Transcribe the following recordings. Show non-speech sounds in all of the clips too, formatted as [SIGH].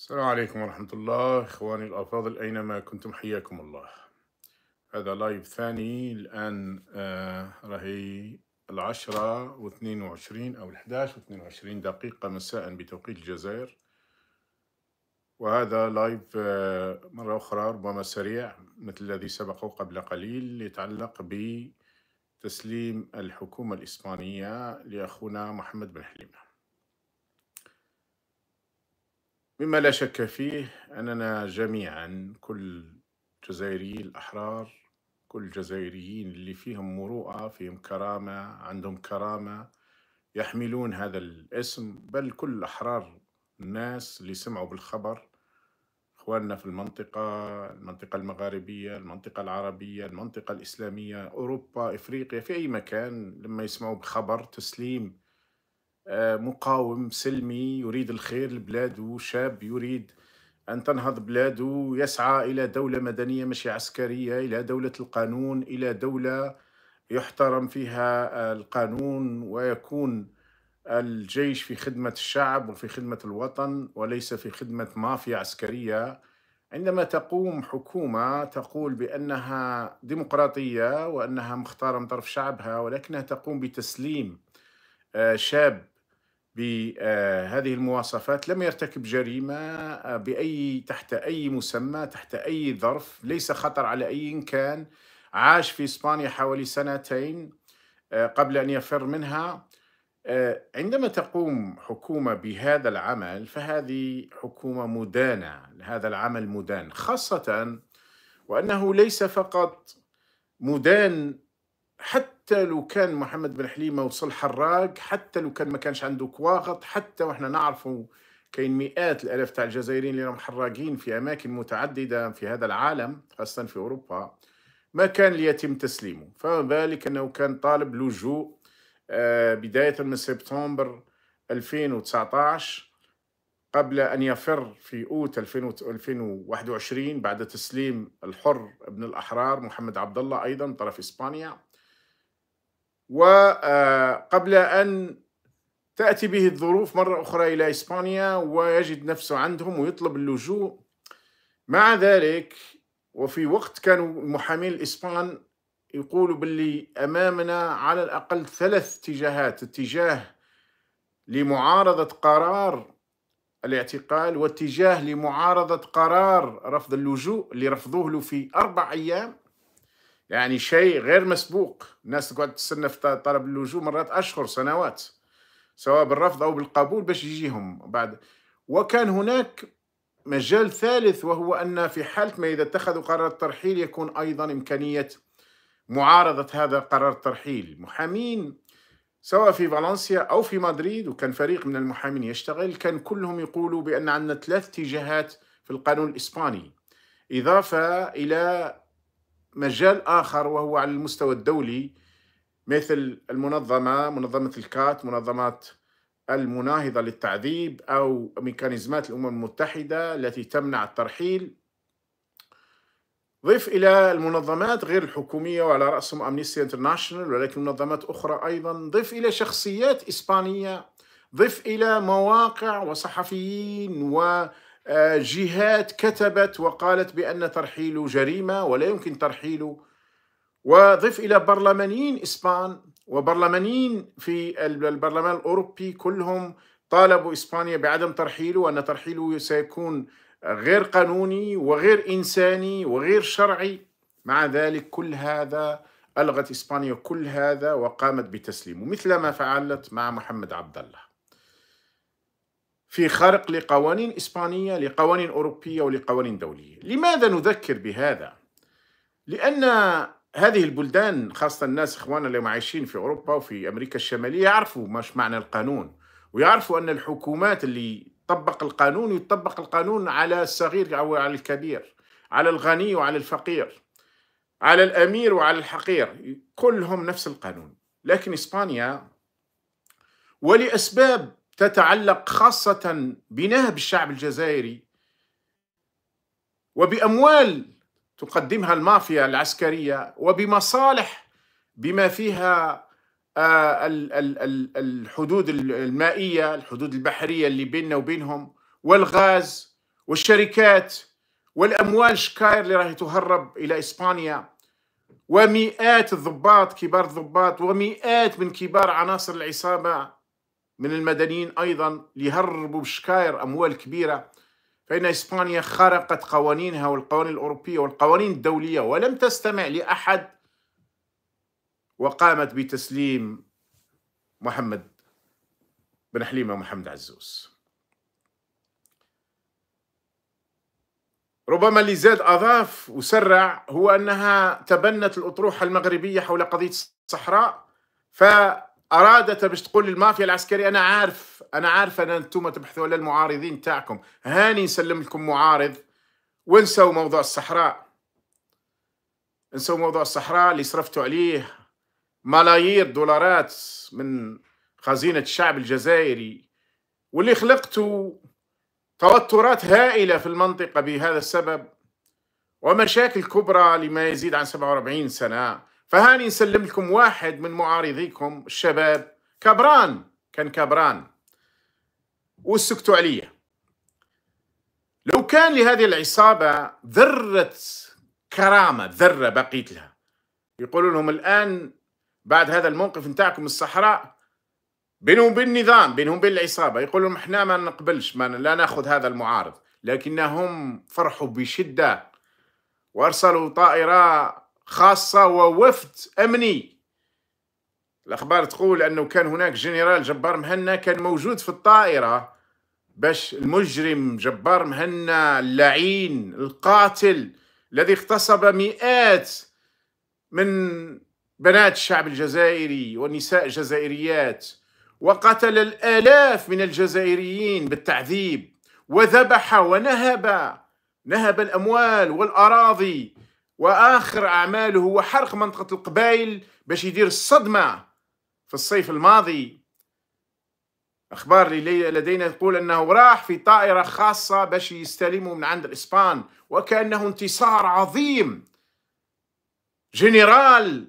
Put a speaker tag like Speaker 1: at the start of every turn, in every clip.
Speaker 1: السلام عليكم ورحمة الله إخواني الأفاضل أينما كنتم حياكم الله هذا لايف ثاني الآن آه راهي العشرة واثنين وعشرين أو الحداش واثنين وعشرين دقيقة مساء بتوقيت الجزائر وهذا لايف آه مرة أخرى ربما سريع مثل الذي سبقه قبل قليل يتعلق بتسليم الحكومة الإسبانية لأخونا محمد بن حليمه مما لا شك فيه أننا جميعا كل جزائري الأحرار كل الجزائريين اللي فيهم مروءة فيهم كرامة عندهم كرامة يحملون هذا الاسم بل كل أحرار الناس اللي سمعوا بالخبر إخواننا في المنطقة المنطقة المغاربية المنطقة العربية المنطقة الإسلامية أوروبا إفريقيا في أي مكان لما يسمعوا بخبر تسليم آه، مقاوم سلمي يريد الخير للبلاد شاب يريد أن تنهض بلاده يسعى إلى دولة مدنية مش عسكرية إلى دولة القانون إلى دولة يحترم فيها القانون ويكون الجيش في خدمة الشعب وفي خدمة الوطن وليس في خدمة مافيا عسكرية عندما تقوم حكومة تقول بأنها ديمقراطية وأنها مختارة من طرف شعبها ولكنها تقوم بتسليم آه، شاب بهذه آه، المواصفات لم يرتكب جريمة آه، بأي تحت أي مسمى تحت أي ظرف ليس خطر على أي كان عاش في إسبانيا حوالي سنتين آه، قبل أن يفر منها عندما تقوم حكومة بهذا العمل فهذه حكومة مدانة هذا العمل مدان خاصة وأنه ليس فقط مدان حتى حتى لو كان محمد بن حليمه وصل حراق حتى لو كان ما كانش عنده كواغط حتى واحنا نعرفوا كاين مئات الالاف تاع الجزائريين اللي راهم حراقين في اماكن متعدده في هذا العالم خاصه في اوروبا ما كان ليتم تسليمه فما بالك انه كان طالب لجوء آه، بدايه من سبتمبر 2019 قبل ان يفر في اوت 2021 بعد تسليم الحر ابن الاحرار محمد عبد الله ايضا طرف اسبانيا وقبل آه، أن تأتي به الظروف مرة أخرى إلى إسبانيا ويجد نفسه عندهم ويطلب اللجوء مع ذلك وفي وقت كانوا المحامين الإسبان يقولوا باللي أمامنا على الأقل ثلاث اتجاهات اتجاه لمعارضة قرار الاعتقال واتجاه لمعارضة قرار رفض اللجوء اللي رفضوه له في أربع أيام يعني شيء غير مسبوق الناس تقعد تستنى في طلب اللجوء مرات أشهر سنوات سواء بالرفض أو بالقبول باش يجيهم بعد وكان هناك مجال ثالث وهو أن في حالة ما إذا اتخذوا قرار الترحيل يكون أيضا إمكانية معارضة هذا قرار الترحيل محامين سواء في فالنسيا أو في مدريد وكان فريق من المحامين يشتغل كان كلهم يقولوا بأن عندنا ثلاث اتجاهات في القانون الإسباني إضافة إلى مجال آخر وهو على المستوى الدولي مثل المنظمة منظمة الكات منظمات المناهضة للتعذيب أو ميكانيزمات الأمم المتحدة التي تمنع الترحيل ضف إلى المنظمات غير الحكومية وعلى رأسهم أمنيستي انترناشونال ولكن منظمات أخرى أيضا ضف إلى شخصيات إسبانية ضف إلى مواقع وصحفيين و آه، جهات كتبت وقالت بأن ترحيله جريمة ولا يمكن ترحيله وضف إلى برلمانيين إسبان وبرلمانيين في البرلمان الأوروبي كلهم طالبوا إسبانيا بعدم ترحيله وأن ترحيله سيكون غير قانوني وغير إنساني وغير شرعي مع ذلك كل هذا ألغت إسبانيا كل هذا وقامت بتسليمه مثل ما فعلت مع محمد عبد الله في خرق لقوانين إسبانية لقوانين أوروبية ولقوانين دولية لماذا نذكر بهذا؟ لأن هذه البلدان خاصة الناس إخواننا اللي عايشين في أوروبا وفي أمريكا الشمالية يعرفوا ماش معنى القانون ويعرفوا أن الحكومات اللي طبق القانون يطبق القانون على الصغير أو على الكبير على الغني وعلى الفقير على الأمير وعلى الحقير كلهم نفس القانون لكن إسبانيا ولأسباب تتعلق خاصة بنهب الشعب الجزائري وبأموال تقدمها المافيا العسكرية وبمصالح بما فيها آه، الحدود المائية الحدود البحرية اللي بيننا وبينهم والغاز والشركات والأموال شكاير اللي راهي تهرب إلى إسبانيا ومئات الضباط كبار الضباط ومئات من كبار عناصر العصابة من المدنيين أيضا ليهربوا بشكاير أموال كبيرة فإن إسبانيا خرقت قوانينها والقوانين الأوروبية والقوانين الدولية ولم تستمع لأحد وقامت بتسليم محمد بن حليمة محمد عزوز ربما اللي زاد أضاف وسرع هو أنها تبنت الأطروحة المغربية حول قضية الصحراء ف ارادت باش تقول للمافيا العسكريه انا عارف انا عارف ان انتم تبحثوا على المعارضين تاعكم هاني نسلم لكم معارض وانسوا موضوع الصحراء انسوا موضوع الصحراء اللي صرفتوا عليه ملايير دولارات من خزينه الشعب الجزائري واللي خلقتوا توترات هائله في المنطقه بهذا السبب ومشاكل كبرى لما يزيد عن 47 سنه فهاني نسلم لكم واحد من معارضيكم الشباب كبران كان كبران وسكتوا عليا لو كان لهذه العصابة ذرة كرامة ذرة بقيت لها يقولون لهم الآن بعد هذا الموقف نتاعكم الصحراء بينهم وبين النظام بينهم وبين العصابة يقولون احنا ما نقبلش ما لا ناخذ هذا المعارض لكنهم فرحوا بشدة وأرسلوا طائرة خاصة ووفد أمني الأخبار تقول أنه كان هناك جنرال جبار مهنا كان موجود في الطائرة باش المجرم جبار مهنا اللعين القاتل الذي اغتصب مئات من بنات الشعب الجزائري ونساء جزائريات وقتل الآلاف من الجزائريين بالتعذيب وذبح ونهب نهب الأموال والأراضي واخر اعماله هو حرق منطقه القبائل باش يدير الصدمه في الصيف الماضي اخبار اللي لدينا تقول انه راح في طائره خاصه باش يستلموا من عند الاسبان وكانه انتصار عظيم جنرال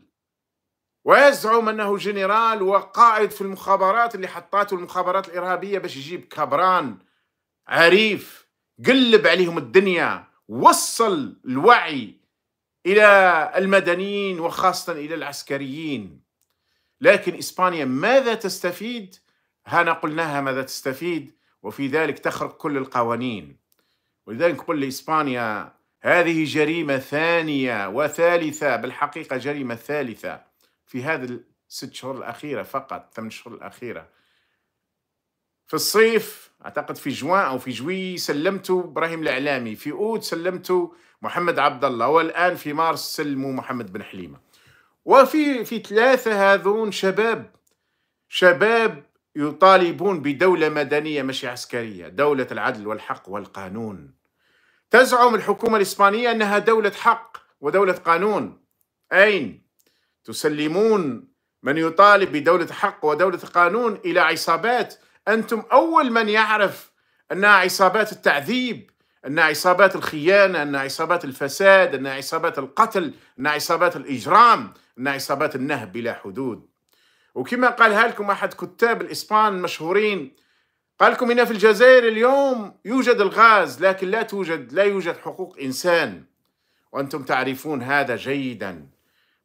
Speaker 1: ويزعم انه جنرال وقائد في المخابرات اللي حطاته المخابرات الارهابيه باش يجيب كبران عريف قلب عليهم الدنيا وصل الوعي الى المدنيين وخاصه الى العسكريين لكن اسبانيا ماذا تستفيد؟ هنا قلناها ماذا تستفيد وفي ذلك تخرق كل القوانين ولذلك قل لاسبانيا هذه جريمه ثانيه وثالثه بالحقيقه جريمه ثالثه في هذا الست شهور الاخيره فقط ثمان شهور الاخيره في الصيف اعتقد في جوان او في جوي سلمت ابراهيم الاعلامي في اوت سلمت محمد عبد الله والان في مارس سلموا محمد بن حليمه وفي في ثلاثه هذون شباب شباب يطالبون بدوله مدنيه مش عسكريه دوله العدل والحق والقانون تزعم الحكومه الاسبانيه انها دوله حق ودوله قانون اين تسلمون من يطالب بدوله حق ودوله قانون الى عصابات انتم اول من يعرف انها عصابات التعذيب انها عصابات الخيانه انها عصابات الفساد انها عصابات القتل انها عصابات الاجرام انها عصابات النهب بلا حدود وكما قالها لكم احد كتاب الاسبان المشهورين قال لكم هنا في الجزائر اليوم يوجد الغاز لكن لا توجد لا يوجد حقوق انسان وانتم تعرفون هذا جيدا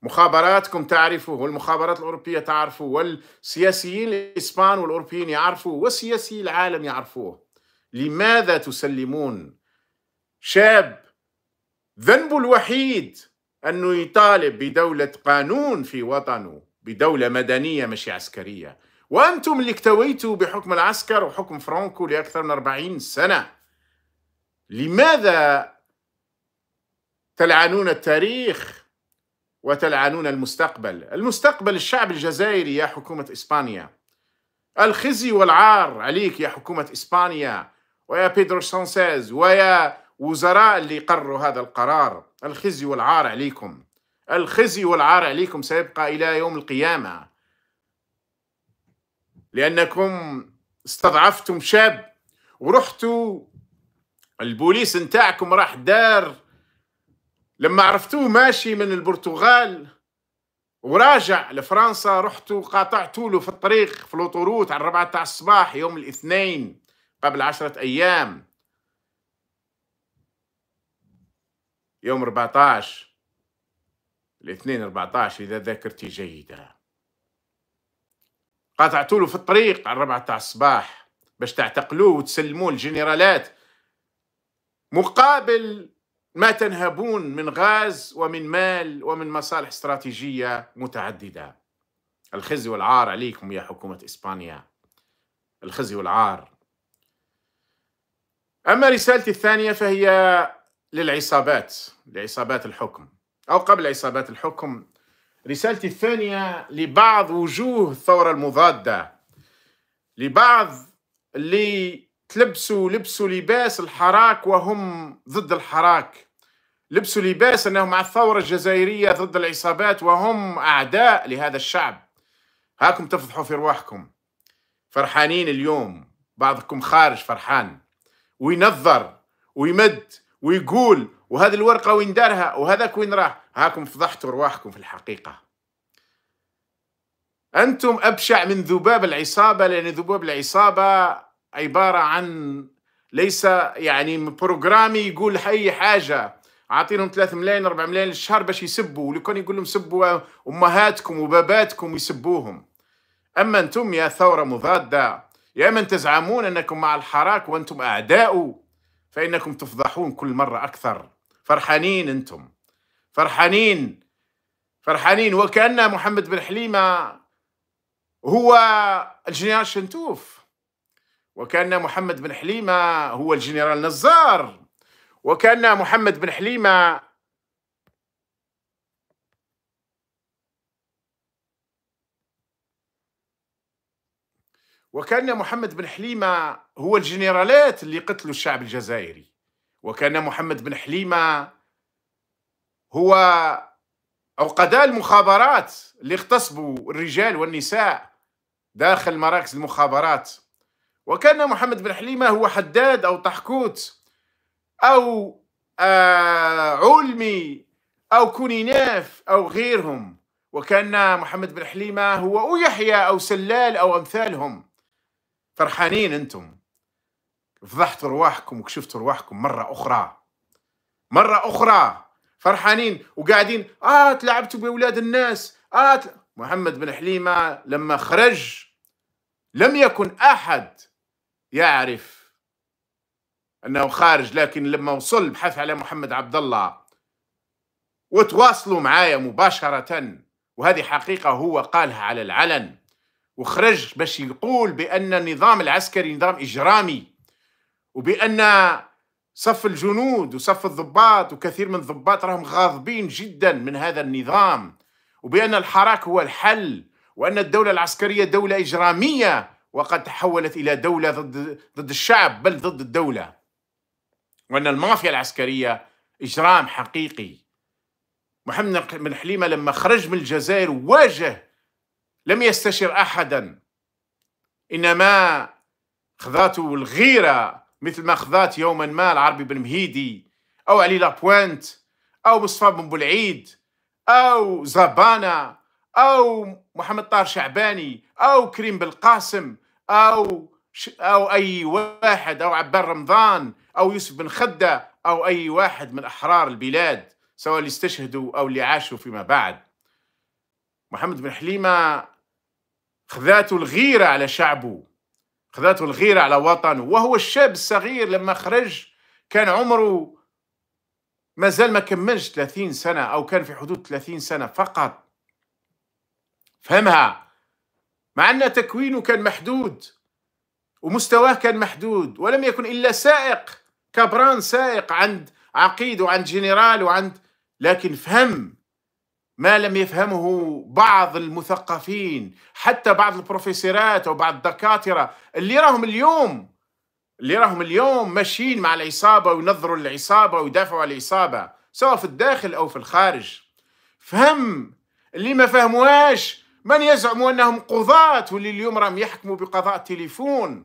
Speaker 1: مخابراتكم تعرفوا والمخابرات الأوروبية تعرفوا والسياسيين الإسبان والأوروبيين يعرفوا والسياسي العالم يعرفوه لماذا تسلمون شاب ذنبه الوحيد أنه يطالب بدولة قانون في وطنه بدولة مدنية مش عسكرية وأنتم اللي اكتويتوا بحكم العسكر وحكم فرانكو لأكثر من 40 سنة لماذا تلعنون التاريخ وتلعنون المستقبل المستقبل الشعب الجزائري يا حكومة إسبانيا الخزي والعار عليك يا حكومة إسبانيا ويا بيدرو سانسيز ويا وزراء اللي قرروا هذا القرار الخزي والعار عليكم الخزي والعار عليكم سيبقى إلى يوم القيامة لأنكم استضعفتم شاب ورحتوا البوليس نتاعكم راح دار لما عرفتوه ماشي من البرتغال وراجع لفرنسا رحت قاطعت له في الطريق في الوطروت على الربعة تاع الصباح يوم الاثنين قبل عشرة أيام يوم 14 الاثنين 14 إذا ذاكرتي جيدة قاطعت له في الطريق على الربعة تاع الصباح باش تعتقلوه وتسلموه الجنرالات مقابل ما تنهبون من غاز ومن مال ومن مصالح استراتيجية متعددة الخزي والعار عليكم يا حكومة إسبانيا الخزي والعار أما رسالتي الثانية فهي للعصابات لعصابات الحكم أو قبل عصابات الحكم رسالتي الثانية لبعض وجوه الثورة المضادة لبعض اللي تلبسوا لبسوا لباس الحراك وهم ضد الحراك لبسوا لباس أنهم مع الثورة الجزائرية ضد العصابات وهم أعداء لهذا الشعب هاكم تفضحوا في رواحكم فرحانين اليوم بعضكم خارج فرحان وينظر ويمد ويقول وهذه الورقة وين دارها وهذاك وين راح هاكم فضحتوا رواحكم في الحقيقة أنتم أبشع من ذباب العصابة لأن ذباب العصابة عباره عن ليس يعني بروجرامي يقول اي حاجه عاطينهم 3 ملايين 4 ملايين للشهر باش يسبوا ولكون يقول لهم سبوا امهاتكم وباباتكم يسبوهم اما انتم يا ثوره مضاده يا من تزعمون انكم مع الحراك وانتم اعداء فانكم تفضحون كل مره اكثر فرحانين انتم فرحانين فرحانين وكان محمد بن حليمه هو الجنرال شنتوف وكان محمد بن حليمة هو الجنرال نزار وكان محمد بن حليمة وكان محمد بن حليمة هو الجنرالات اللي قتلوا الشعب الجزائري وكان محمد بن حليمة هو عقداء المخابرات اللي اغتصبوا الرجال والنساء داخل مراكز المخابرات وكان محمد بن حليمة هو حداد أو طحكوت أو آه علمي أو كونيناف أو غيرهم وكان محمد بن حليمة هو أو يحيى أو سلال أو أمثالهم فرحانين أنتم فضحتوا رواحكم وكشفتوا رواحكم مرة أخرى مرة أخرى فرحانين وقاعدين آه تلعبتوا بأولاد الناس آه محمد بن حليمة لما خرج لم يكن أحد يعرف انه خارج لكن لما وصل بحث على محمد عبد الله وتواصلوا معايا مباشره وهذه حقيقه هو قالها على العلن وخرج باش يقول بان النظام العسكري نظام اجرامي وبان صف الجنود وصف الضباط وكثير من الضباط راهم غاضبين جدا من هذا النظام وبان الحراك هو الحل وان الدوله العسكريه دوله اجراميه وقد تحولت إلى دولة ضد, ضد الشعب بل ضد الدولة وأن المافيا العسكرية إجرام حقيقي محمد بن حليمة لما خرج من الجزائر واجه لم يستشر أحدا إنما خذاته الغيرة مثل ما خذات يوما ما العربي بن مهيدي أو علي لابوانت أو مصطفى بن بلعيد أو زابانا أو محمد طاهر شعباني أو كريم بالقاسم او او اي واحد او عبار رمضان او يوسف بن خده او اي واحد من احرار البلاد سواء اللي استشهدوا او اللي عاشوا فيما بعد محمد بن حليمه خذاته الغيره على شعبه خذاته الغيره على وطنه وهو الشاب الصغير لما خرج كان عمره ما زال ما كملش 30 سنه او كان في حدود 30 سنه فقط فهمها مع أن تكوينه كان محدود ومستواه كان محدود ولم يكن إلا سائق كبران سائق عند عقيد وعند جنرال وعند لكن فهم ما لم يفهمه بعض المثقفين حتى بعض البروفيسورات بعض الدكاترة اللي راهم اليوم اللي راهم اليوم ماشيين مع العصابة وينظروا للعصابة ويدافعوا على العصابة سواء في الداخل أو في الخارج فهم اللي ما فهموهاش من يزعم أنهم قضاة واللي اليوم راهم يحكموا بقضاء تليفون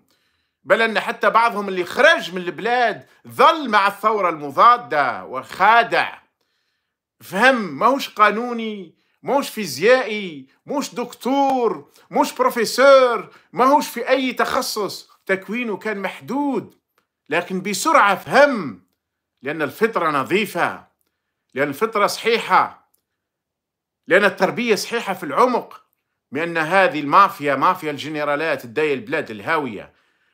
Speaker 1: بل أن حتى بعضهم اللي خرج من البلاد ظل مع الثورة المضادة وخادع فهم ماهوش قانوني موش فيزيائي موش دكتور موش بروفيسور ماهوش في أي تخصص تكوينه كان محدود لكن بسرعة فهم لأن الفطرة نظيفة لأن الفطرة صحيحة لأن التربية صحيحة في العمق بأن هذه المافيا مافيا الجنرالات الداية البلاد الهاوية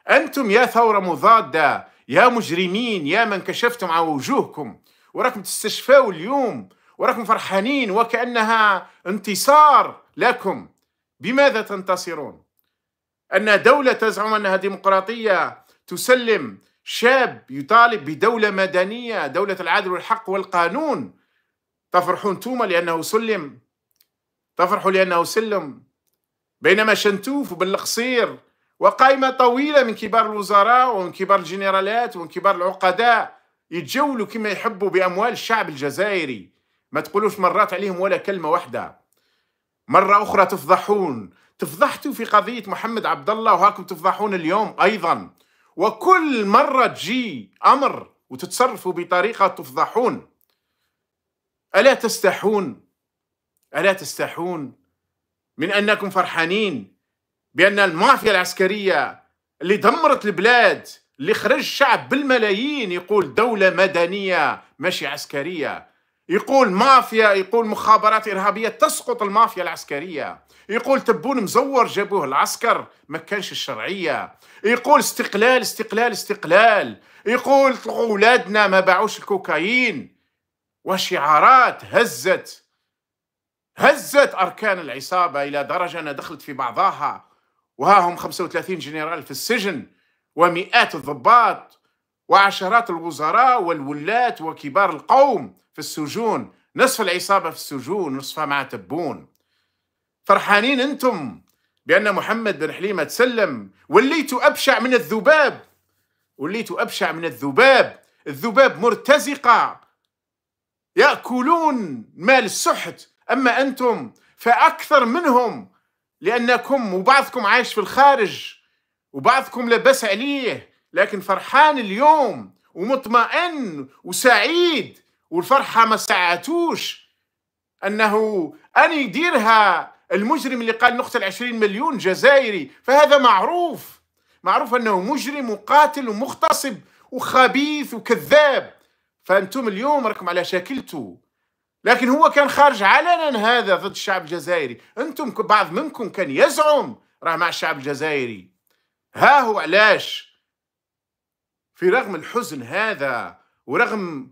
Speaker 1: أنتم يا ثورة مضادة يا مجرمين يا من كشفتم عن وجوهكم وراكم تستشفاو اليوم وراكم فرحانين وكأنها انتصار لكم بماذا تنتصرون؟ أن دولة تزعم أنها ديمقراطية تسلم شاب يطالب بدولة مدنية دولة العدل والحق والقانون تفرحون توما لأنه سلم تفرحوا لأنه سلم بينما شنتوف وبالقصير وقائمة طويلة من كبار الوزراء ومن كبار الجنرالات ومن كبار العقداء يتجولوا كما يحبوا بأموال الشعب الجزائري ما تقولوش مرات عليهم ولا كلمة واحدة مرة أخرى تفضحون تفضحتوا في قضية محمد عبد الله وهاكم تفضحون اليوم أيضا وكل مرة تجي أمر وتتصرفوا بطريقة تفضحون ألا تستحون ألا تستحون من انكم فرحانين بان المافيا العسكريه اللي دمرت البلاد اللي خرج الشعب بالملايين يقول دوله مدنيه ماشي عسكريه يقول مافيا يقول مخابرات ارهابيه تسقط المافيا العسكريه يقول تبون مزور جابوه العسكر ما كانش الشرعيه يقول استقلال استقلال استقلال يقول اولادنا ما باعوش الكوكايين وشعارات هزت هزت أركان العصابة إلى درجة أنها دخلت في بعضها وها هم 35 جنرال في السجن ومئات الضباط وعشرات الوزراء والولاة وكبار القوم في السجون نصف العصابة في السجون نصفها مع تبون فرحانين أنتم بأن محمد بن حليمة تسلم وليت أبشع من الذباب وليت أبشع من الذباب الذباب مرتزقة يأكلون مال السحت أما أنتم فأكثر منهم لأنكم وبعضكم عايش في الخارج وبعضكم لا بأس عليه لكن فرحان اليوم ومطمئن وسعيد والفرحة ما ساعتوش أنه أن يديرها المجرم اللي قال نقتل 20 مليون جزائري فهذا معروف معروف أنه مجرم وقاتل ومغتصب وخبيث وكذاب فأنتم اليوم راكم على شاكلته لكن هو كان خارج علنا هذا ضد الشعب الجزائري أنتم بعض منكم كان يزعم راه مع الشعب الجزائري ها هو علاش في رغم الحزن هذا ورغم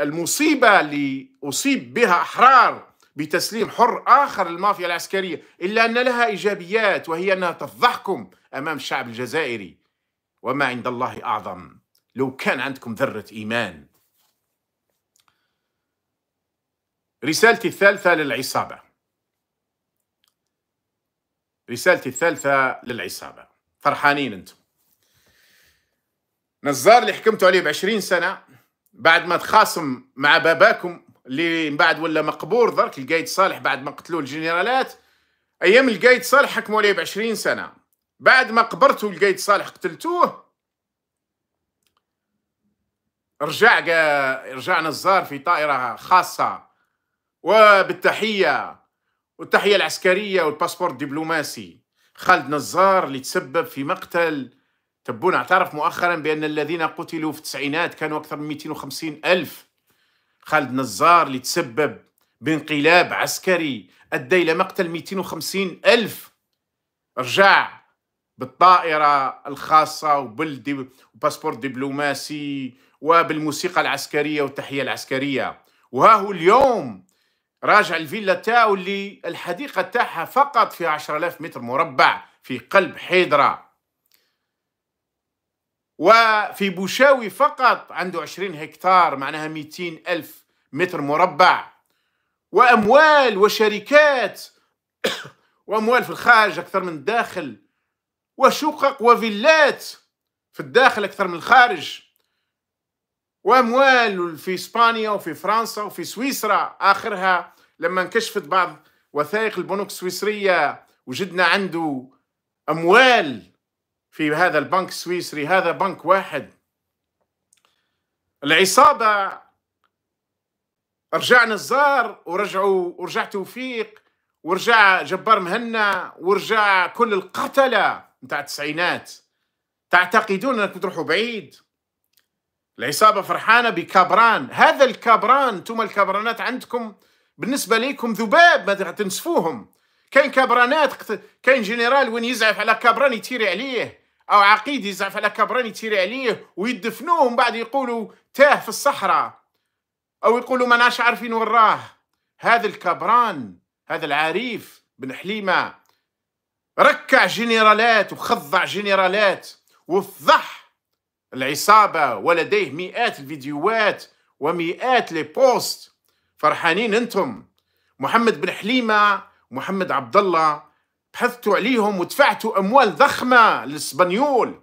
Speaker 1: المصيبة اللي أصيب بها أحرار بتسليم حر آخر للمافيا العسكرية إلا أن لها إيجابيات وهي أنها تفضحكم أمام الشعب الجزائري وما عند الله أعظم لو كان عندكم ذرة إيمان رسالتي الثالثة للعصابة رسالتي الثالثة للعصابة فرحانين انتم نزار اللي حكمتوا عليه بعشرين سنة بعد ما تخاصم مع باباكم اللي من بعد ولا مقبور ذرك القايد صالح بعد ما قتلوه الجنرالات ايام القايد صالح حكموا عليه بعشرين سنة بعد ما قبرتوا القايد صالح قتلتوه رجع رجع نزار في طائرة خاصة وبالتحية والتحية العسكرية والباسبور الدبلوماسي خالد نزار اللي تسبب في مقتل تبون اعترف مؤخرا بأن الذين قتلوا في التسعينات كانوا أكثر من 250 ألف خالد نزار اللي تسبب بانقلاب عسكري أدى إلى مقتل 250 ألف رجع بالطائرة الخاصة وبالباسبور دبلوماسي وبالموسيقى العسكرية والتحية العسكرية وها هو اليوم راجع الفيلا تاعو اللي الحديقة تاعها فقط في 10000 متر مربع في قلب حيدرة وفي بوشاوي فقط عنده 20 هكتار معناها 200 ألف متر مربع وأموال وشركات [COUGHS] وأموال في الخارج أكثر من الداخل وشقق وفيلات في الداخل أكثر من الخارج وأموال في إسبانيا وفي فرنسا وفي سويسرا آخرها لما انكشفت بعض وثائق البنوك السويسرية وجدنا عنده أموال في هذا البنك السويسري هذا بنك واحد العصابة رجع نزار ورجعوا ورجع توفيق ورجع جبار مهنا ورجع كل القتلة نتاع التسعينات تعتقدون انكم تروحوا بعيد العصابة فرحانة بكبران هذا الكبران انتم الكابرانات عندكم بالنسبه ليكم ذباب ما تنسفوهم كاين كبرانات كاين جنرال وين يزعف على كبران يتيري عليه او عقيد يزعف على كبران يتيري عليه ويدفنوه بعد يقولوا تاه في الصحراء او يقولوا ما ناش عارفين وين راه هذا الكبران هذا العريف بن حليمه ركع جنرالات وخضع جنرالات وفضح العصابه ولديه مئات الفيديوهات ومئات لي بوست فرحانين انتم محمد بن حليمه محمد عبد الله بحثتوا عليهم ودفعتوا اموال ضخمه للاسبانيول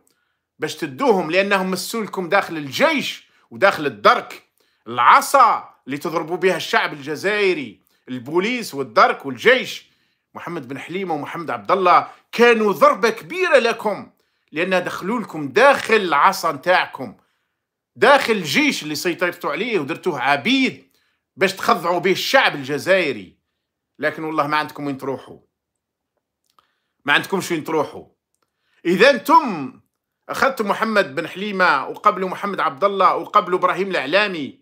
Speaker 1: باش تدوهم لانهم مسوا لكم داخل الجيش وداخل الدرك العصا اللي تضربوا بها الشعب الجزائري البوليس والدرك والجيش محمد بن حليمه ومحمد عبد الله كانوا ضربه كبيره لكم لان دخلوا لكم داخل العصا نتاعكم داخل الجيش اللي سيطرتوا عليه ودرتوه عبيد باش تخضعوا به الشعب الجزائري لكن والله ما عندكم وين تروحوا ما عندكمش وين تروحوا اذا انتم اخذت محمد بن حليمه وقبل محمد عبد الله وقبل ابراهيم الاعلامي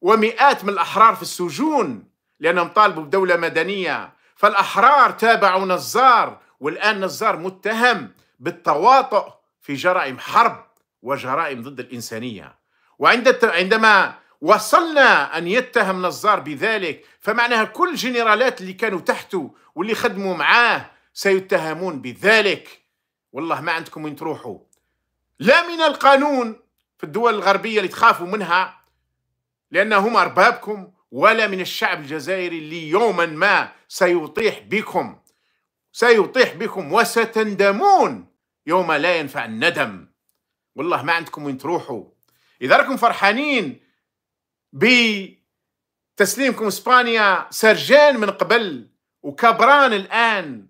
Speaker 1: ومئات من الاحرار في السجون لانهم طالبوا بدوله مدنيه فالاحرار تابعوا نزار والان نزار متهم بالتواطؤ في جرائم حرب وجرائم ضد الانسانيه وعندما وصلنا أن يتهم نزار بذلك فمعناها كل الجنرالات اللي كانوا تحته واللي خدموا معاه سيتهمون بذلك والله ما عندكم وين تروحوا لا من القانون في الدول الغربية اللي تخافوا منها لأنهم أربابكم ولا من الشعب الجزائري اللي يوما ما سيطيح بكم سيطيح بكم وستندمون يوم لا ينفع الندم والله ما عندكم وين تروحوا إذا راكم فرحانين بتسليمكم اسبانيا سرجان من قبل وكبران الان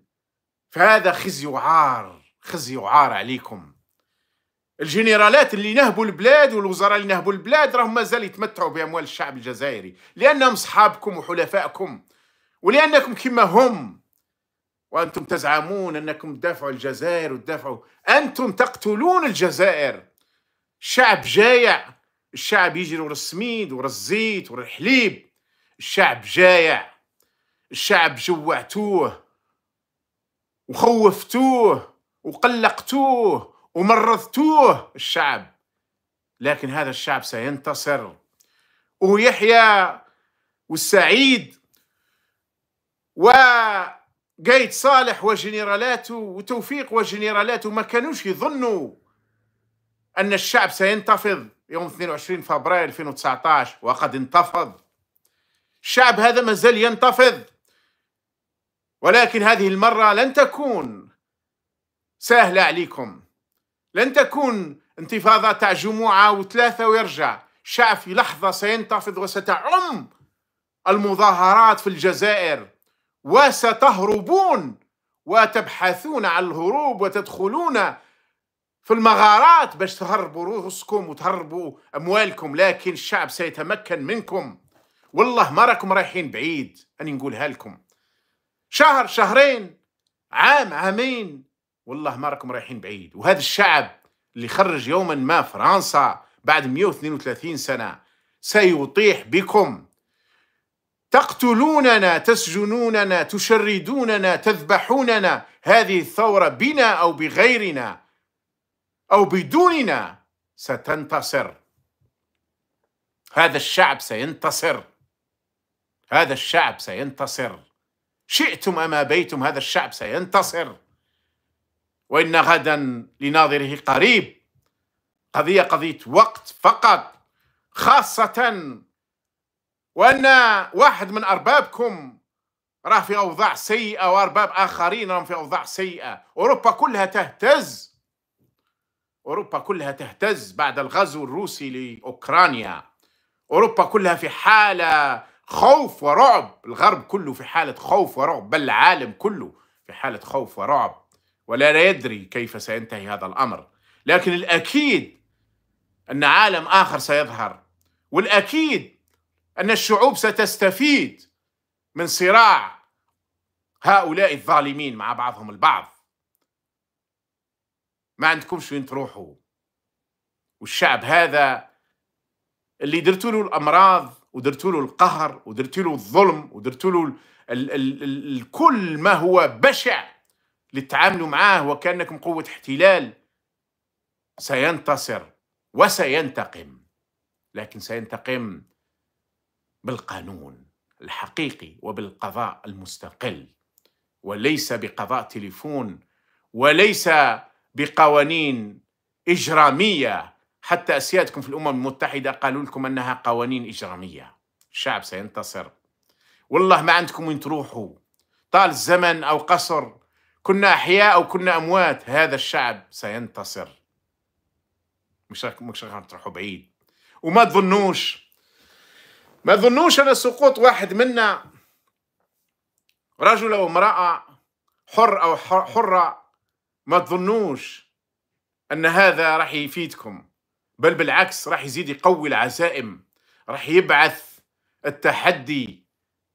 Speaker 1: فهذا خزي وعار خزي وعار عليكم الجنرالات اللي نهبوا البلاد والوزراء اللي نهبوا البلاد راهم مازال يتمتعوا باموال الشعب الجزائري لانهم اصحابكم وحلفائكم ولانكم كما هم وانتم تزعمون انكم تدافعوا الجزائر وتدافعوا انتم تقتلون الجزائر شعب جايع الشعب يجري ورا السميد ورا الزيت ورا الحليب الشعب جايع الشعب جوعتوه وخوفتوه وقلقتوه ومرضتوه الشعب لكن هذا الشعب سينتصر ويحيى والسعيد وقايد صالح وجنرالاته وتوفيق وجنرالاته ما كانوش يظنوا أن الشعب سينتفض يوم 22 فبراير 2019 وقد انتفض الشعب هذا ما زال ينتفض ولكن هذه المرة لن تكون سهلة عليكم لن تكون انتفاضة تاع جمعة وثلاثة ويرجع الشعب في لحظة سينتفض وستعم المظاهرات في الجزائر وستهربون وتبحثون عن الهروب وتدخلون في المغارات باش تهربوا رؤوسكم وتهربوا اموالكم لكن الشعب سيتمكن منكم والله ما راكم رايحين بعيد اني نقولها لكم شهر شهرين عام عامين والله ما راكم رايحين بعيد وهذا الشعب اللي خرج يوما ما فرنسا بعد 132 سنه سيطيح بكم تقتلوننا تسجنوننا تشردوننا تذبحوننا هذه الثوره بنا او بغيرنا أو بدوننا ستنتصر هذا الشعب سينتصر هذا الشعب سينتصر شئتم أما بيتم هذا الشعب سينتصر وإن غدا لناظره قريب قضية قضية وقت فقط خاصة وأن واحد من أربابكم راه في أوضاع سيئة وأرباب آخرين راهم في أوضاع سيئة أوروبا كلها تهتز أوروبا كلها تهتز بعد الغزو الروسي لأوكرانيا أوروبا كلها في حالة خوف ورعب الغرب كله في حالة خوف ورعب بل العالم كله في حالة خوف ورعب ولا يدري كيف سينتهي هذا الأمر لكن الأكيد أن عالم آخر سيظهر والأكيد أن الشعوب ستستفيد من صراع هؤلاء الظالمين مع بعضهم البعض ما عندكمش وين تروحوا والشعب هذا اللي درتوا له الامراض ودرتوا له القهر ودرتوا له الظلم ودرتوا له ال كل ما هو بشع لتعاملوا معاه وكانكم قوه احتلال سينتصر وسينتقم لكن سينتقم بالقانون الحقيقي وبالقضاء المستقل وليس بقضاء تليفون وليس بقوانين إجرامية حتى أسيادكم في الأمم المتحدة قالوا لكم أنها قوانين إجرامية الشعب سينتصر والله ما عندكم وين تروحوا طال الزمن أو قصر كنا أحياء أو كنا أموات هذا الشعب سينتصر مش مش تروحوا بعيد وما تظنوش ما تظنوش أن سقوط واحد منا رجل أو امرأة حر أو حرة ما تظنوش أن هذا راح يفيدكم بل بالعكس راح يزيد يقوي العزائم راح يبعث التحدي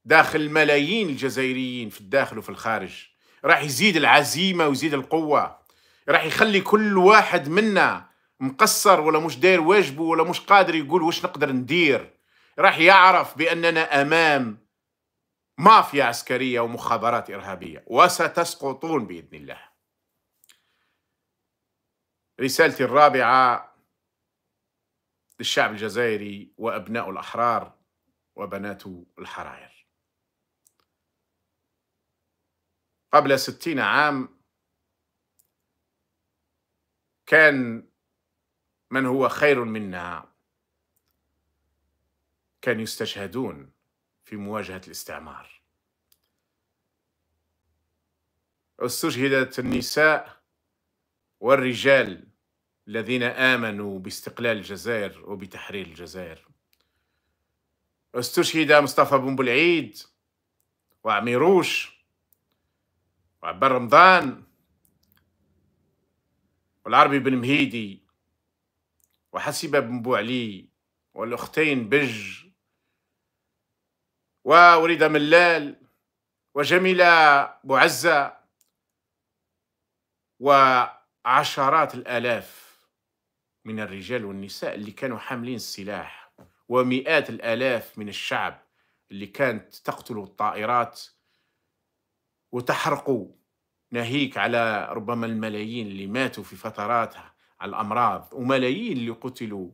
Speaker 1: داخل ملايين الجزائريين في الداخل وفي الخارج راح يزيد العزيمة ويزيد القوة راح يخلي كل واحد منا مقصر ولا مش داير واجبه ولا مش قادر يقول وش نقدر ندير راح يعرف بأننا أمام مافيا عسكرية ومخابرات إرهابية وستسقطون بإذن الله رسالتي الرابعة للشعب الجزائري وأبناء الأحرار وبنات الحرائر قبل ستين عام كان من هو خير منا كان يستشهدون في مواجهة الاستعمار استشهدت النساء والرجال الذين آمنوا باستقلال الجزائر وبتحرير الجزائر استشهد مصطفى بن بلعيد وعميروش وعبر رمضان والعربي بن مهيدي وحسيبة بن بوعلي والأختين بج ووريدة ملال وجميلة بوعزة و عشرات الآلاف من الرجال والنساء اللي كانوا حاملين السلاح ومئات الآلاف من الشعب اللي كانت تقتل الطائرات وتحرق ناهيك على ربما الملايين اللي ماتوا في فتراتها على الأمراض وملايين اللي قتلوا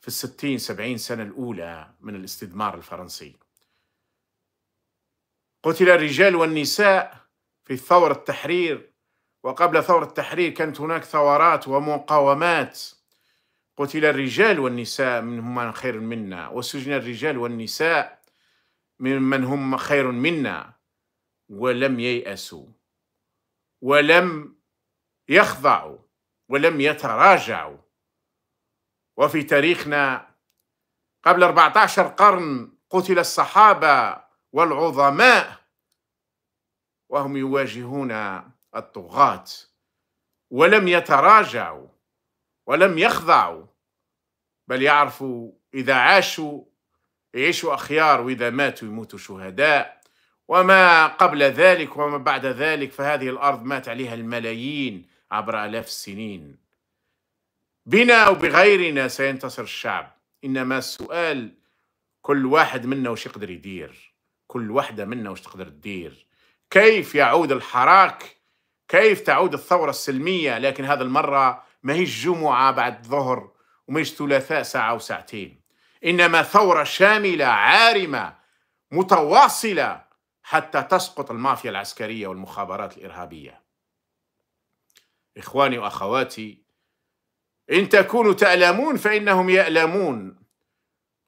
Speaker 1: في الستين سبعين سنة الأولى من الاستدمار الفرنسي قتل الرجال والنساء في ثورة التحرير وقبل ثورة التحرير كانت هناك ثورات ومقاومات قتل الرجال والنساء منهم من خير منا وسجن الرجال والنساء ممن هم خير منا ولم ييأسوا ولم يخضعوا ولم يتراجعوا وفي تاريخنا قبل 14 قرن قتل الصحابة والعظماء وهم يواجهون الطغاة ولم يتراجعوا ولم يخضعوا بل يعرفوا إذا عاشوا يعيشوا أخيار وإذا ماتوا يموتوا شهداء وما قبل ذلك وما بعد ذلك فهذه الأرض مات عليها الملايين عبر آلاف السنين بنا أو بغيرنا سينتصر الشعب إنما السؤال كل واحد منا وش يقدر يدير كل واحدة منا وش تقدر تدير كيف يعود الحراك كيف تعود الثورة السلمية لكن هذا المرة ما هي جمعة بعد ظهر ومش ثلاثاء ساعة وساعتين إنما ثورة شاملة عارمة متواصلة حتى تسقط المافيا العسكرية والمخابرات الإرهابية إخواني وأخواتي إن تكونوا تألمون فإنهم يألمون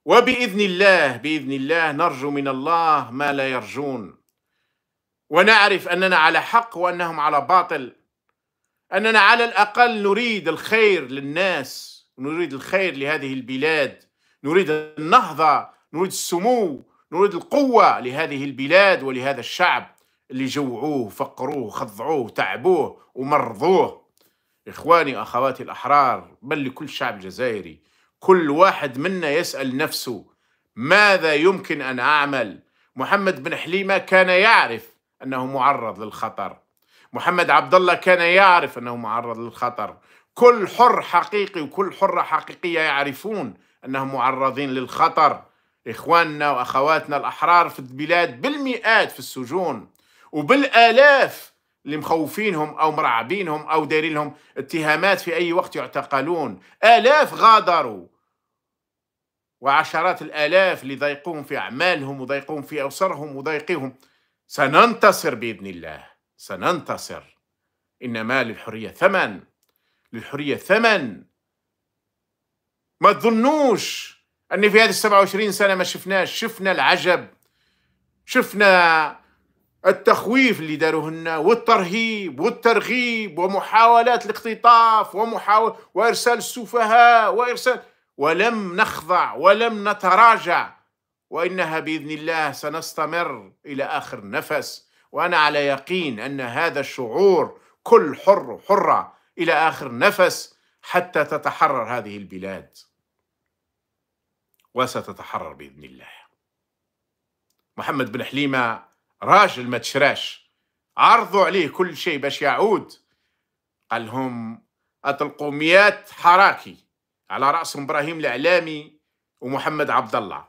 Speaker 1: وبإذن الله بإذن الله نرجو من الله ما لا يرجون ونعرف أننا على حق وأنهم على باطل أننا على الأقل نريد الخير للناس نريد الخير لهذه البلاد نريد النهضة نريد السمو نريد القوة لهذه البلاد ولهذا الشعب اللي جوعوه فقروه خضعوه تعبوه ومرضوه إخواني أخواتي الأحرار بل لكل شعب جزائري كل واحد منا يسأل نفسه ماذا يمكن أن أعمل محمد بن حليمة كان يعرف انه معرض للخطر محمد عبد الله كان يعرف انه معرض للخطر كل حر حقيقي وكل حره حقيقيه يعرفون انهم معرضين للخطر اخواننا واخواتنا الاحرار في البلاد بالمئات في السجون وبالالاف اللي مخوفينهم او مرعبينهم او دايرين لهم اتهامات في اي وقت يعتقلون الاف غادروا وعشرات الالاف اللي ضايقوهم في اعمالهم وضايقوهم في اسرهم وضايقوهم سننتصر باذن الله سننتصر انما للحريه ثمن للحريه ثمن ما تظنوش ان في هذه 27 سنه ما شفناش شفنا العجب شفنا التخويف اللي داروه لنا والترهيب والترغيب ومحاولات الاختطاف ومحاول وارسال السفهاء وارسال ولم نخضع ولم نتراجع وانها باذن الله سنستمر الى اخر نفس وانا على يقين ان هذا الشعور كل حر حره الى اخر نفس حتى تتحرر هذه البلاد وستتحرر باذن الله محمد بن حليمه راجل ما تشراش عرضوا عليه كل شيء باش يعود قال لهم أطلقوا مئات حراكي على رأسهم إبراهيم الإعلامي ومحمد عبد الله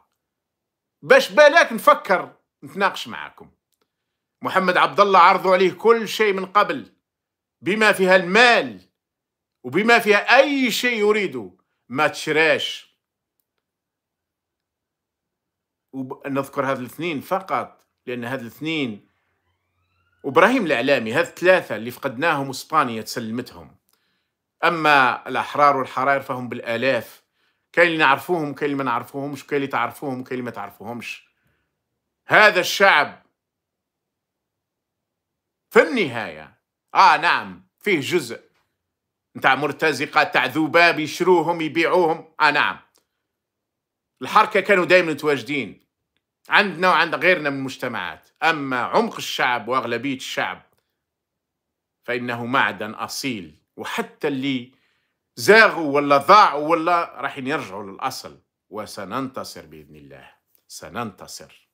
Speaker 1: باش بالاك نفكر نتناقش معاكم محمد عبد الله عرضوا عليه كل شيء من قبل بما فيها المال وبما فيها أي شيء يريده ما تشراش ونذكر هذ الاثنين فقط لأن هذ الاثنين وابراهيم الاعلامي هذ الثلاثه اللي فقدناهم اسبانيا تسلمتهم اما الاحرار والحرائر فهم بالالاف كاين اللي نعرفوهم وكاين اللي ما نعرفوهمش وكاين اللي تعرفوهم وكاين اللي ما تعرفوهمش هذا الشعب في النهاية آه نعم فيه جزء نتاع مرتزقة تاع ذباب يشروهم يبيعوهم آه نعم الحركة كانوا دائما متواجدين عندنا وعند غيرنا من المجتمعات أما عمق الشعب وأغلبية الشعب فإنه معدن أصيل وحتى اللي زاغوا ولا ضاعوا ولا راح يرجعوا للأصل وسننتصر بإذن الله سننتصر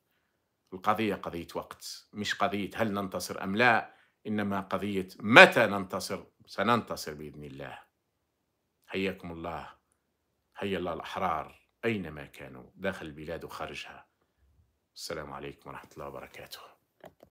Speaker 1: القضية قضية وقت مش قضية هل ننتصر أم لا إنما قضية متى ننتصر سننتصر بإذن الله حياكم الله حيا الله الأحرار أينما كانوا داخل البلاد وخارجها السلام عليكم ورحمة الله وبركاته